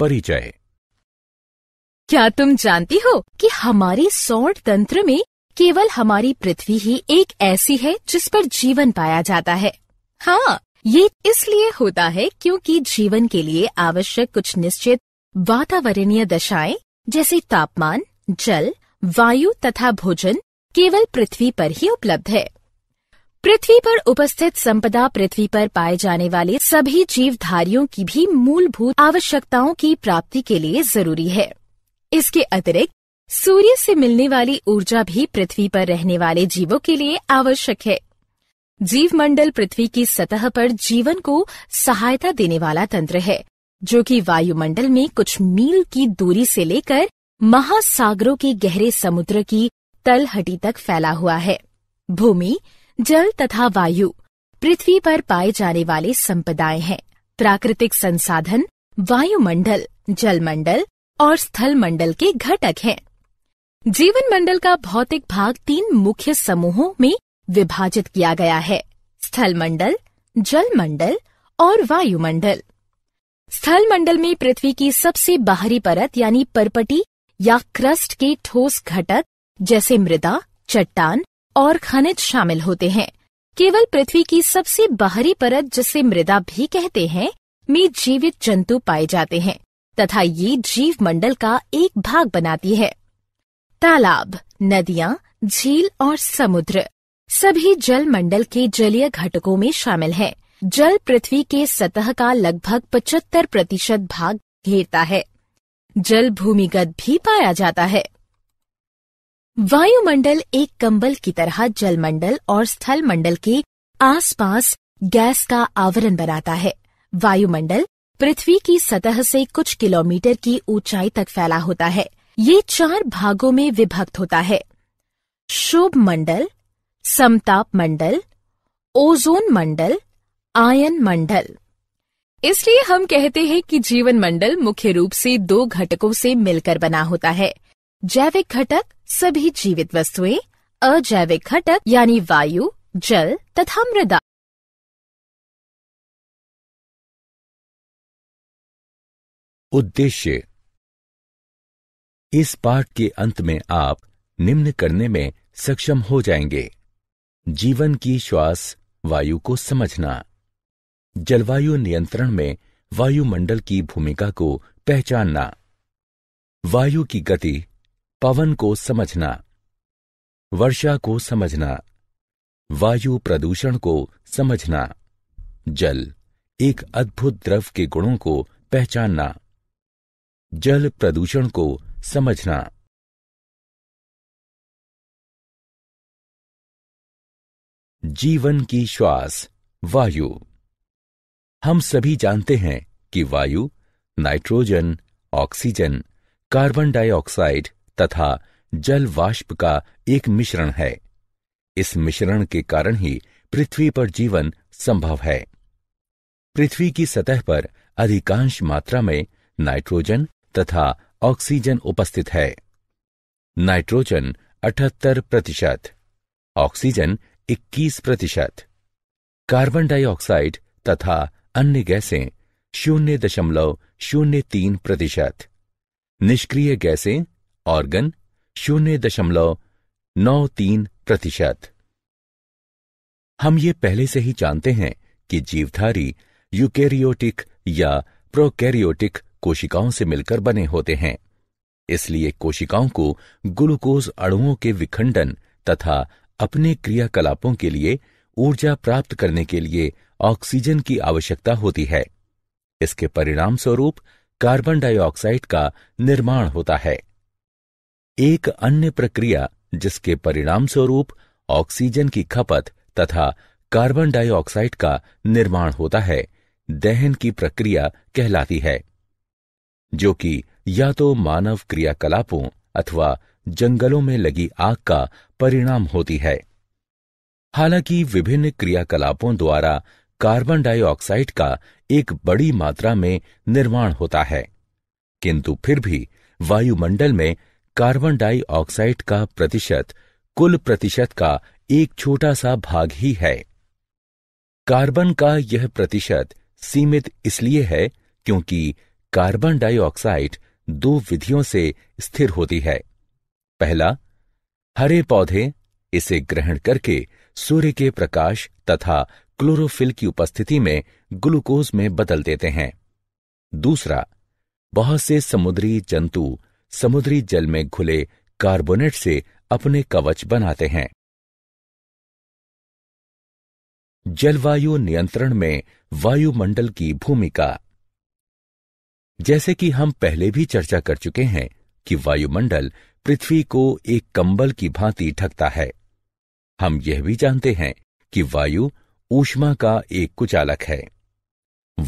परिचय क्या तुम जानती हो कि हमारे सौर तंत्र में केवल हमारी पृथ्वी ही एक ऐसी है जिस पर जीवन पाया जाता है हाँ ये इसलिए होता है क्योंकि जीवन के लिए आवश्यक कुछ निश्चित वातावरणीय दशाएं जैसे तापमान जल वायु तथा भोजन केवल पृथ्वी पर ही उपलब्ध है पृथ्वी पर उपस्थित संपदा पृथ्वी पर पाए जाने वाले सभी जीवधारियों की भी मूलभूत आवश्यकताओं की प्राप्ति के लिए जरूरी है इसके अतिरिक्त सूर्य से मिलने वाली ऊर्जा भी पृथ्वी पर रहने वाले जीवों के लिए आवश्यक है जीव मंडल पृथ्वी की सतह पर जीवन को सहायता देने वाला तंत्र है जो कि वायुमंडल में कुछ मील की दूरी से लेकर महासागरों के गहरे समुद्र की तलहटी तक फैला हुआ है भूमि जल तथा वायु पृथ्वी पर पाए जाने वाले संपदाएं हैं प्राकृतिक संसाधन वायुमंडल जलमंडल और स्थल मंडल के घटक हैं जीवन मंडल का भौतिक भाग तीन मुख्य समूहों में विभाजित किया गया है स्थल मंडल जल मंडल और वायुमंडल स्थल मंडल में पृथ्वी की सबसे बाहरी परत यानी परपटी या क्रस्ट के ठोस घटक जैसे मृदा चट्टान और खनिज शामिल होते हैं केवल पृथ्वी की सबसे बाहरी परत जिसे मृदा भी कहते हैं में जीवित जंतु पाए जाते हैं तथा ये जीव मंडल का एक भाग बनाती है तालाब नदियाँ झील और समुद्र सभी जल मंडल के जलीय घटकों में शामिल हैं। जल पृथ्वी के सतह का लगभग 75 प्रतिशत भाग घेरता है जल भूमिगत भी पाया जाता है वायुमंडल एक कंबल की तरह जलमंडल और स्थल मंडल के आसपास गैस का आवरण बनाता है वायुमंडल पृथ्वी की सतह से कुछ किलोमीटर की ऊंचाई तक फैला होता है ये चार भागों में विभक्त होता है शुभ मंडल समताप मंडल ओजोन मंडल आयन मंडल इसलिए हम कहते हैं कि जीवन मंडल मुख्य रूप से दो घटकों से मिलकर बना होता है जैविक घटक सभी जीवित वस्तुएं अजैविक घटक यानी वायु जल तथा मृदा उद्देश्य इस पाठ के अंत में आप निम्न करने में सक्षम हो जाएंगे जीवन की श्वास वायु को समझना जलवायु नियंत्रण में वायुमंडल की भूमिका को पहचानना वायु की गति पवन को समझना वर्षा को समझना वायु प्रदूषण को समझना जल एक अद्भुत द्रव के गुणों को पहचानना जल प्रदूषण को समझना जीवन की श्वास वायु हम सभी जानते हैं कि वायु नाइट्रोजन ऑक्सीजन कार्बन डाइऑक्साइड तथा जल वाष्प का एक मिश्रण है इस मिश्रण के कारण ही पृथ्वी पर जीवन संभव है पृथ्वी की सतह पर अधिकांश मात्रा में नाइट्रोजन तथा ऑक्सीजन उपस्थित है नाइट्रोजन अठहत्तर प्रतिशत ऑक्सीजन 21 प्रतिशत कार्बन डाइऑक्साइड तथा अन्य गैसें शून्य दशमलव शून्य तीन प्रतिशत निष्क्रिय गैसें ऑर्गन शून्य दशमलव नौ तीन प्रतिशत हम ये पहले से ही जानते हैं कि जीवधारी यूकेरियोटिक या प्रोकैरियोटिक कोशिकाओं से मिलकर बने होते हैं इसलिए कोशिकाओं को ग्लूकोज अणुओं के विखंडन तथा अपने क्रियाकलापों के लिए ऊर्जा प्राप्त करने के लिए ऑक्सीजन की आवश्यकता होती है इसके परिणाम स्वरूप कार्बन डाइऑक्साइड का निर्माण होता है एक अन्य प्रक्रिया जिसके परिणाम स्वरूप ऑक्सीजन की खपत तथा कार्बन डाइऑक्साइड का निर्माण होता है दहन की प्रक्रिया कहलाती है जो कि या तो मानव क्रियाकलापों अथवा जंगलों में लगी आग का परिणाम होती है हालांकि विभिन्न क्रियाकलापों द्वारा कार्बन डाइऑक्साइड का एक बड़ी मात्रा में निर्माण होता है किंतु फिर भी वायुमंडल में कार्बन डाइऑक्साइड का प्रतिशत कुल प्रतिशत का एक छोटा सा भाग ही है कार्बन का यह प्रतिशत सीमित इसलिए है क्योंकि कार्बन डाइऑक्साइड दो विधियों से स्थिर होती है पहला हरे पौधे इसे ग्रहण करके सूर्य के प्रकाश तथा क्लोरोफिल की उपस्थिति में ग्लूकोज में बदल देते हैं दूसरा बहुत से समुद्री जंतु समुद्री जल में घुले कार्बोनेट से अपने कवच बनाते हैं जलवायु नियंत्रण में वायुमंडल की भूमिका जैसे कि हम पहले भी चर्चा कर चुके हैं कि वायुमंडल पृथ्वी को एक कंबल की भांति ढकता है हम यह भी जानते हैं कि वायु ऊष्मा का एक कुचालक है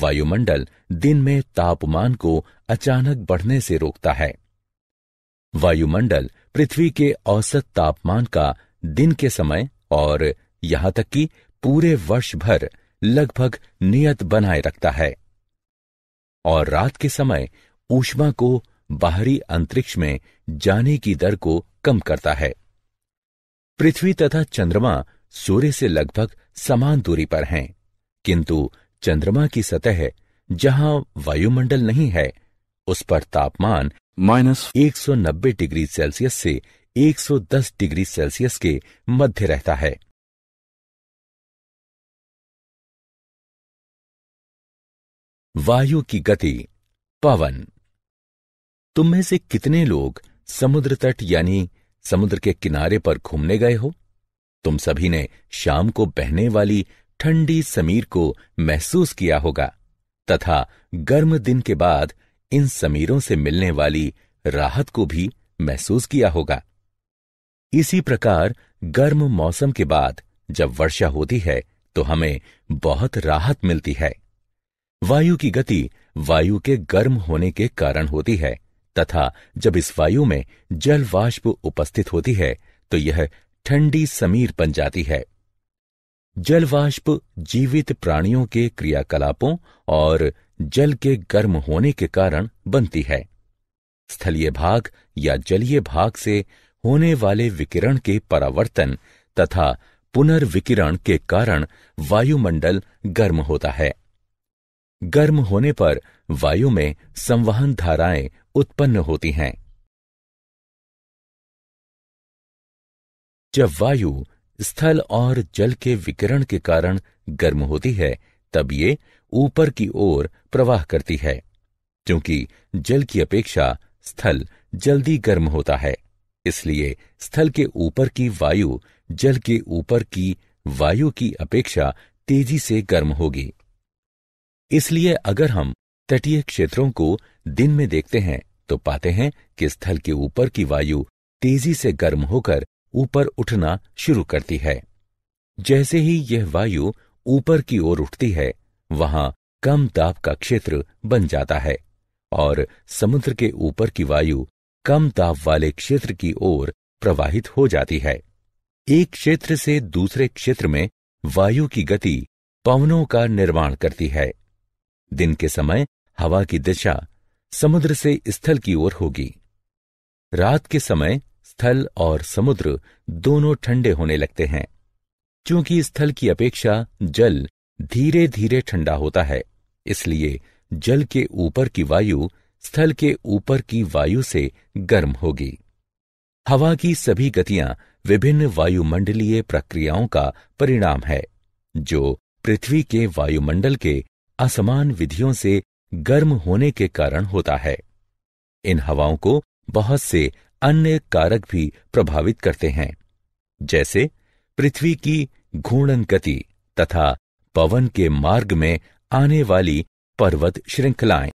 वायुमंडल दिन में तापमान को अचानक बढ़ने से रोकता है वायुमंडल पृथ्वी के औसत तापमान का दिन के समय और यहाँ तक कि पूरे वर्ष भर लगभग नियत बनाए रखता है और रात के समय ऊष्मा को बाहरी अंतरिक्ष में जाने की दर को कम करता है पृथ्वी तथा चंद्रमा सूर्य से लगभग समान दूरी पर हैं, किंतु चंद्रमा की सतह जहां वायुमंडल नहीं है उस पर तापमान माइनस नब्बे डिग्री सेल्सियस से 110 डिग्री सेल्सियस के मध्य रहता है वायु की गति पवन तुम में से कितने लोग समुद्र तट यानी समुद्र के किनारे पर घूमने गए हो तुम सभी ने शाम को बहने वाली ठंडी समीर को महसूस किया होगा तथा गर्म दिन के बाद इन समीरों से मिलने वाली राहत को भी महसूस किया होगा इसी प्रकार गर्म मौसम के बाद जब वर्षा होती है तो हमें बहुत राहत मिलती है वायु की गति वायु के गर्म होने के कारण होती है तथा जब इस वायु में जल वाष्प उपस्थित होती है तो यह ठंडी समीर बन जाती है जलवाष्प जीवित प्राणियों के क्रियाकलापों और जल के गर्म होने के कारण बनती है स्थलीय भाग या जलीय भाग से होने वाले विकिरण के परावर्तन तथा पुनर्विकिरण के कारण वायुमंडल गर्म होता है गर्म होने पर वायु में संवहन धाराएं उत्पन्न होती हैं जब वायु स्थल और जल के विकिरण के कारण गर्म होती है तब ये ऊपर की ओर प्रवाह करती है क्योंकि जल की अपेक्षा स्थल जल्दी गर्म होता है इसलिए स्थल के ऊपर की वायु जल के ऊपर की वायु की अपेक्षा तेजी से गर्म होगी इसलिए अगर हम तटीय क्षेत्रों को दिन में देखते हैं तो पाते हैं कि स्थल के ऊपर की वायु तेजी से गर्म होकर ऊपर उठना शुरू करती है जैसे ही यह वायु ऊपर की ओर उठती है वहां कम ताप का क्षेत्र बन जाता है और समुद्र के ऊपर की वायु कम ताप वाले क्षेत्र की ओर प्रवाहित हो जाती है एक क्षेत्र से दूसरे क्षेत्र में वायु की गति पवनों का निर्माण करती है दिन के समय हवा की दिशा समुद्र से स्थल की ओर होगी रात के समय स्थल और समुद्र दोनों ठंडे होने लगते हैं क्योंकि स्थल की अपेक्षा जल धीरे धीरे ठंडा होता है इसलिए जल के ऊपर की वायु स्थल के ऊपर की वायु से गर्म होगी हवा की सभी गतियां विभिन्न वायुमंडलीय प्रक्रियाओं का परिणाम है जो पृथ्वी के वायुमंडल के असमान विधियों से गर्म होने के कारण होता है इन हवाओं को बहुत से अन्य कारक भी प्रभावित करते हैं जैसे पृथ्वी की घूर्णन गति तथा पवन के मार्ग में आने वाली पर्वत श्रृंखलाएं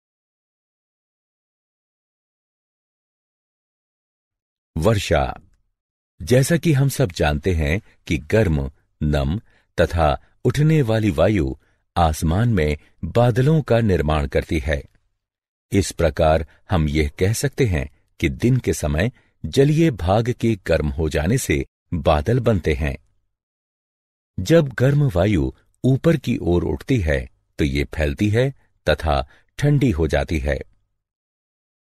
वर्षा जैसा कि हम सब जानते हैं कि गर्म नम तथा उठने वाली वायु आसमान में बादलों का निर्माण करती है इस प्रकार हम यह कह सकते हैं कि दिन के समय जलीय भाग के गर्म हो जाने से बादल बनते हैं जब गर्म वायु ऊपर की ओर उठती है तो ये फैलती है तथा ठंडी हो जाती है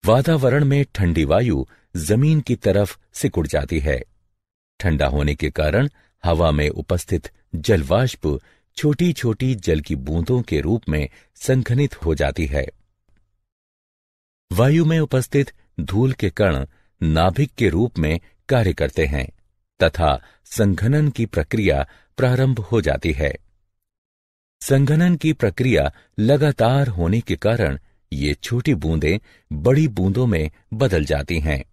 वातावरण में ठंडी वायु जमीन की तरफ सिकुड़ जाती है ठंडा होने के कारण हवा में उपस्थित जलवाष्प छोटी छोटी जल की बूंदों के रूप में संघनित हो जाती है वायु में उपस्थित धूल के कण नाभिक के रूप में कार्य करते हैं तथा संघनन की प्रक्रिया प्रारंभ हो जाती है संघनन की प्रक्रिया लगातार होने के कारण ये छोटी बूंदें बड़ी बूंदों में बदल जाती हैं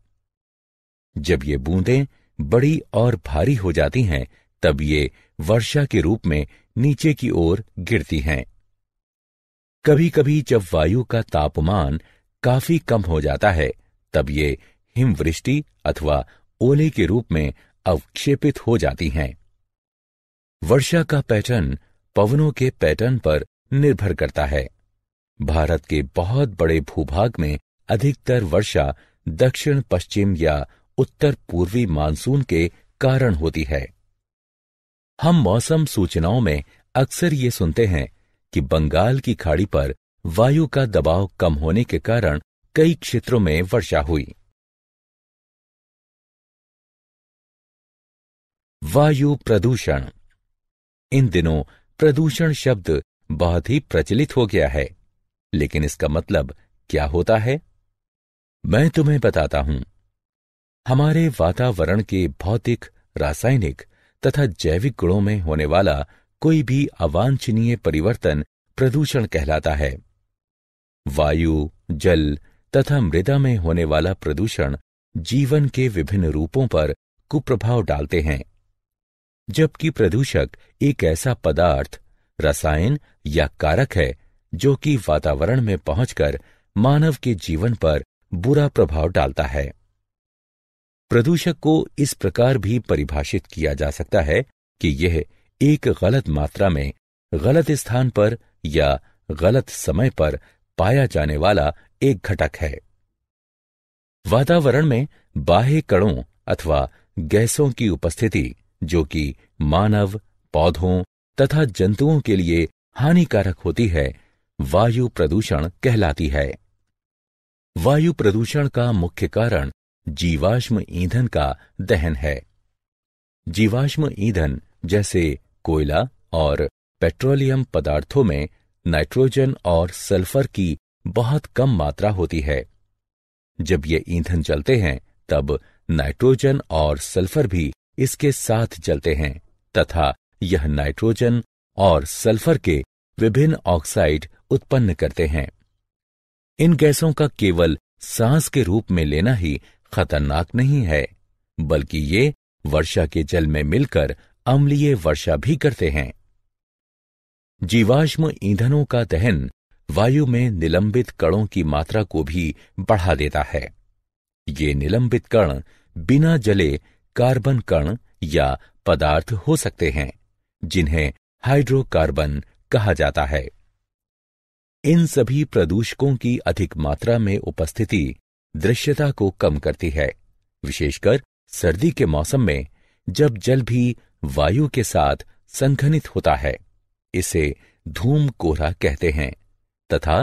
जब ये बूंदें बड़ी और भारी हो जाती हैं तब ये वर्षा के रूप में नीचे की ओर गिरती हैं कभी कभी जब वायु का तापमान काफी कम हो जाता है तब ये हिमवृष्टि अथवा ओले के रूप में अवक्षेपित हो जाती हैं वर्षा का पैटर्न पवनों के पैटर्न पर निर्भर करता है भारत के बहुत बड़े भूभाग में अधिकतर वर्षा दक्षिण पश्चिम या उत्तर पूर्वी मानसून के कारण होती है हम मौसम सूचनाओं में अक्सर ये सुनते हैं कि बंगाल की खाड़ी पर वायु का दबाव कम होने के कारण कई क्षेत्रों में वर्षा हुई वायु प्रदूषण इन दिनों प्रदूषण शब्द बहुत ही प्रचलित हो गया है लेकिन इसका मतलब क्या होता है मैं तुम्हें बताता हूं हमारे वातावरण के भौतिक रासायनिक तथा जैविक गुणों में होने वाला कोई भी अवांछनीय परिवर्तन प्रदूषण कहलाता है वायु जल तथा मृदा में होने वाला प्रदूषण जीवन के विभिन्न रूपों पर कुप्रभाव डालते हैं जबकि प्रदूषक एक ऐसा पदार्थ रसायन या कारक है जो कि वातावरण में पहुंचकर मानव के जीवन पर बुरा प्रभाव डालता है प्रदूषक को इस प्रकार भी परिभाषित किया जा सकता है कि यह एक गलत मात्रा में गलत स्थान पर या गलत समय पर पाया जाने वाला एक घटक है वातावरण में बाह्य कणों अथवा गैसों की उपस्थिति जो कि मानव पौधों तथा जंतुओं के लिए हानिकारक होती है वायु प्रदूषण कहलाती है वायु प्रदूषण का मुख्य कारण जीवाश्म ईंधन का दहन है जीवाश्म ईंधन जैसे कोयला और पेट्रोलियम पदार्थों में नाइट्रोजन और सल्फर की बहुत कम मात्रा होती है जब ये ईंधन जलते हैं तब नाइट्रोजन और सल्फर भी इसके साथ जलते हैं तथा यह नाइट्रोजन और सल्फर के विभिन्न ऑक्साइड उत्पन्न करते हैं इन गैसों का केवल सांस के रूप में लेना ही खतरनाक नहीं है बल्कि ये वर्षा के जल में मिलकर अम्लीय वर्षा भी करते हैं जीवाश्म ईंधनों का दहन वायु में निलंबित कणों की मात्रा को भी बढ़ा देता है ये निलंबित कण बिना जले कार्बन कण या पदार्थ हो सकते हैं जिन्हें हाइड्रोकार्बन कहा जाता है इन सभी प्रदूषकों की अधिक मात्रा में उपस्थिति दृश्यता को कम करती है विशेषकर सर्दी के मौसम में जब जल भी वायु के साथ संघनित होता है इसे धूम कोहरा कहते हैं तथा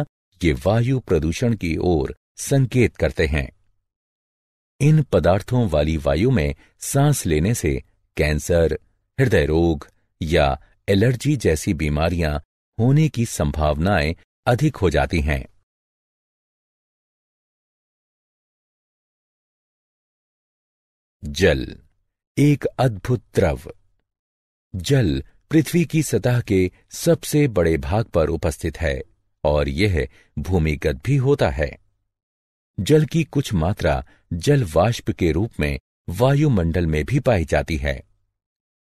ये वायु प्रदूषण की ओर संकेत करते हैं इन पदार्थों वाली वायु में सांस लेने से कैंसर हृदय रोग या एलर्जी जैसी बीमारियां होने की संभावनाएं अधिक हो जाती हैं जल एक अद्भुत द्रव जल पृथ्वी की सतह के सबसे बड़े भाग पर उपस्थित है और यह भूमिगत भी होता है जल की कुछ मात्रा जल वाष्प के रूप में वायुमंडल में भी पाई जाती है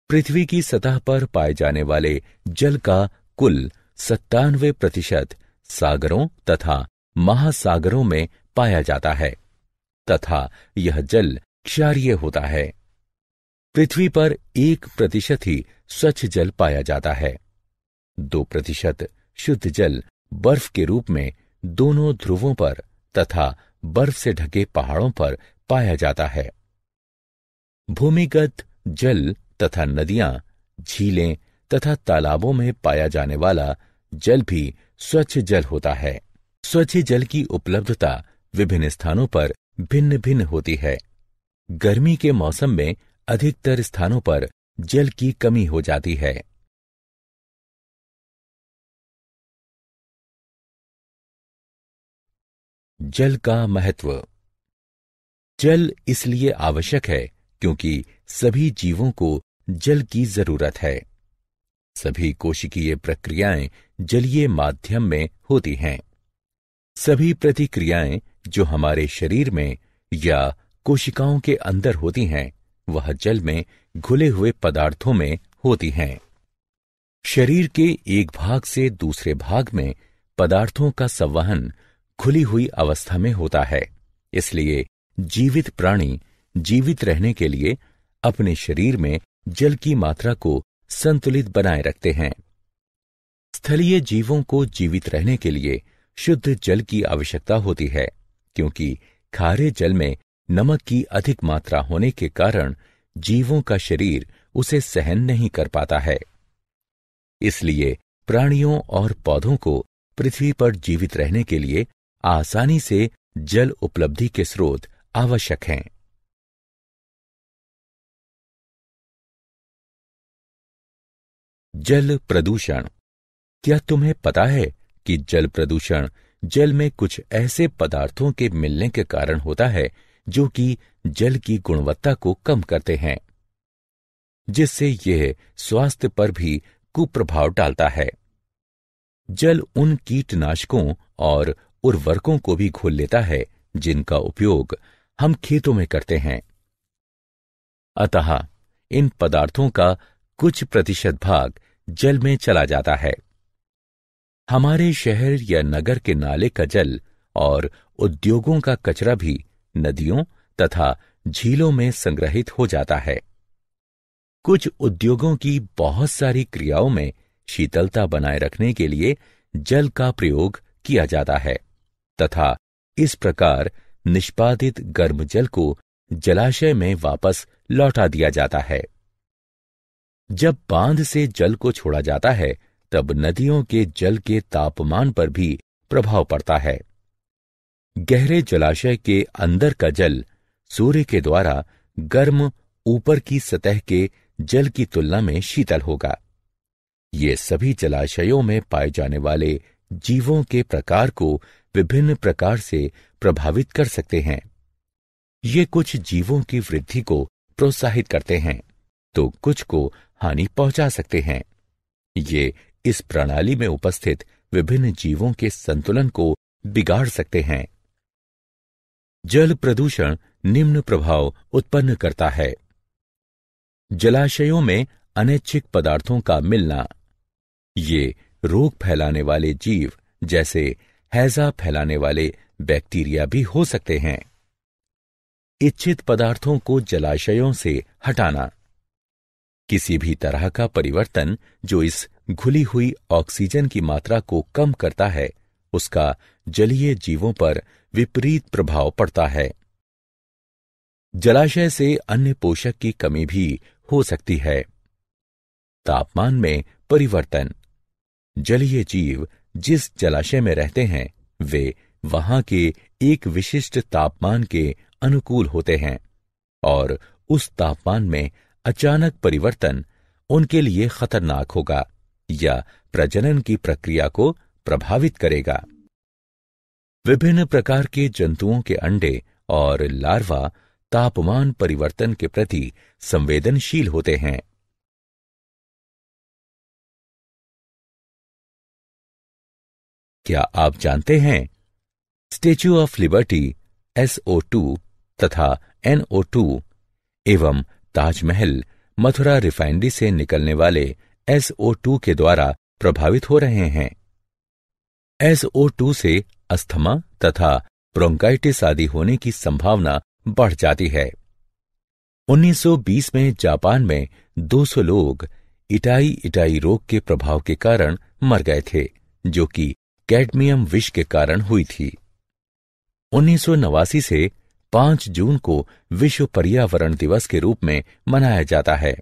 पृथ्वी की सतह पर पाए जाने वाले जल का कुल सत्तानवे प्रतिशत सागरों तथा महासागरों में पाया जाता है तथा यह जल क्षारिय होता है पृथ्वी पर एक प्रतिशत ही स्वच्छ जल पाया जाता है दो प्रतिशत शुद्ध जल बर्फ के रूप में दोनों ध्रुवों पर तथा बर्फ से ढके पहाड़ों पर पाया जाता है भूमिगत जल तथा नदियां झीलें तथा तालाबों में पाया जाने वाला जल भी स्वच्छ जल होता है स्वच्छ जल की उपलब्धता विभिन्न स्थानों पर भिन्न भिन्न होती है गर्मी के मौसम में अधिकतर स्थानों पर जल की कमी हो जाती है जल का महत्व जल इसलिए आवश्यक है क्योंकि सभी जीवों को जल की जरूरत है सभी कोशिकीय प्रक्रियाएं जलीय माध्यम में होती हैं सभी प्रतिक्रियाएं जो हमारे शरीर में या कोशिकाओं के अंदर होती हैं वह जल में घुले हुए पदार्थों में होती हैं शरीर के एक भाग से दूसरे भाग में पदार्थों का संवहन खुली हुई अवस्था में होता है इसलिए जीवित प्राणी जीवित रहने के लिए अपने शरीर में जल की मात्रा को संतुलित बनाए रखते हैं स्थलीय जीवों को जीवित रहने के लिए शुद्ध जल की आवश्यकता होती है क्योंकि खारे जल में नमक की अधिक मात्रा होने के कारण जीवों का शरीर उसे सहन नहीं कर पाता है इसलिए प्राणियों और पौधों को पृथ्वी पर जीवित रहने के लिए आसानी से जल उपलब्धि के स्रोत आवश्यक हैं जल प्रदूषण क्या तुम्हें पता है कि जल प्रदूषण जल में कुछ ऐसे पदार्थों के मिलने के कारण होता है जो कि जल की गुणवत्ता को कम करते हैं जिससे यह स्वास्थ्य पर भी कुप्रभाव डालता है जल उन कीटनाशकों और उर्वरकों को भी घोल लेता है जिनका उपयोग हम खेतों में करते हैं अतः इन पदार्थों का कुछ प्रतिशत भाग जल में चला जाता है हमारे शहर या नगर के नाले का जल और उद्योगों का कचरा भी नदियों तथा झीलों में संग्रहित हो जाता है कुछ उद्योगों की बहुत सारी क्रियाओं में शीतलता बनाए रखने के लिए जल का प्रयोग किया जाता है तथा इस प्रकार निष्पादित गर्म जल को जलाशय में वापस लौटा दिया जाता है जब बांध से जल को छोड़ा जाता है तब नदियों के जल के तापमान पर भी प्रभाव पड़ता है गहरे जलाशय के अंदर का जल सूर्य के द्वारा गर्म ऊपर की सतह के जल की तुलना में शीतल होगा ये सभी जलाशयों में पाए जाने वाले जीवों के प्रकार को विभिन्न प्रकार से प्रभावित कर सकते हैं ये कुछ जीवों की वृद्धि को प्रोत्साहित करते हैं तो कुछ को हानि पहुंचा सकते हैं ये इस प्रणाली में उपस्थित विभिन्न जीवों के संतुलन को बिगाड़ सकते हैं जल प्रदूषण निम्न प्रभाव उत्पन्न करता है जलाशयों में अनैच्छिक पदार्थों का मिलना ये रोग फैलाने वाले जीव जैसे हैजा फैलाने वाले बैक्टीरिया भी हो सकते हैं इच्छित पदार्थों को जलाशयों से हटाना किसी भी तरह का परिवर्तन जो इस घुली हुई ऑक्सीजन की मात्रा को कम करता है उसका जलीय जीवों पर विपरीत प्रभाव पड़ता है जलाशय से अन्य पोषक की कमी भी हो सकती है तापमान में परिवर्तन जलीय जीव जिस जलाशय में रहते हैं वे वहां के एक विशिष्ट तापमान के अनुकूल होते हैं और उस तापमान में अचानक परिवर्तन उनके लिए खतरनाक होगा या प्रजनन की प्रक्रिया को प्रभावित करेगा विभिन्न प्रकार के जंतुओं के अंडे और लार्वा तापमान परिवर्तन के प्रति संवेदनशील होते हैं क्या आप जानते हैं स्टेच्यू ऑफ लिबर्टी टू तथा टू एवं ताजमहल मथुरा रिफाइनरी से निकलने वाले टू के द्वारा प्रभावित हो रहे हैं टू से अस्थमा तथा ब्रोंकाइटिस आदि होने की संभावना बढ़ जाती है 1920 में जापान में 200 लोग इटाई इटाई रोग के प्रभाव के कारण मर गए थे जो कि कैडमियम विष के कारण हुई थी उन्नीस से 5 जून को विश्व पर्यावरण दिवस के रूप में मनाया जाता है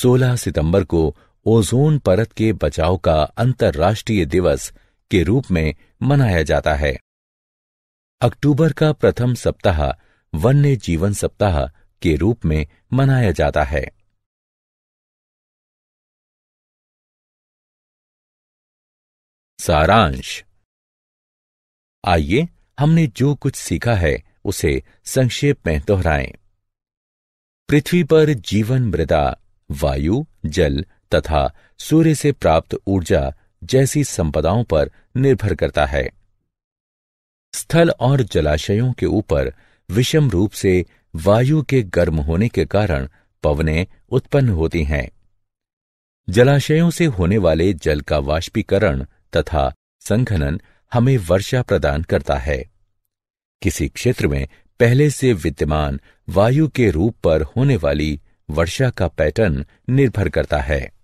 16 सितंबर को ओजोन परत के बचाव का अंतर्राष्ट्रीय दिवस के रूप में मनाया जाता है अक्टूबर का प्रथम सप्ताह वन्य जीवन सप्ताह के रूप में मनाया जाता है सारांश आइए हमने जो कुछ सीखा है उसे संक्षेप में दोहराएं। पृथ्वी पर जीवन मृदा वायु जल तथा सूर्य से प्राप्त ऊर्जा जैसी संपदाओं पर निर्भर करता है स्थल और जलाशयों के ऊपर विषम रूप से वायु के गर्म होने के कारण पवने उत्पन्न होती हैं जलाशयों से होने वाले जल का वाष्पीकरण तथा संखनन हमें वर्षा प्रदान करता है किसी क्षेत्र में पहले से विद्यमान वायु के रूप पर होने वाली वर्षा का पैटर्न निर्भर करता है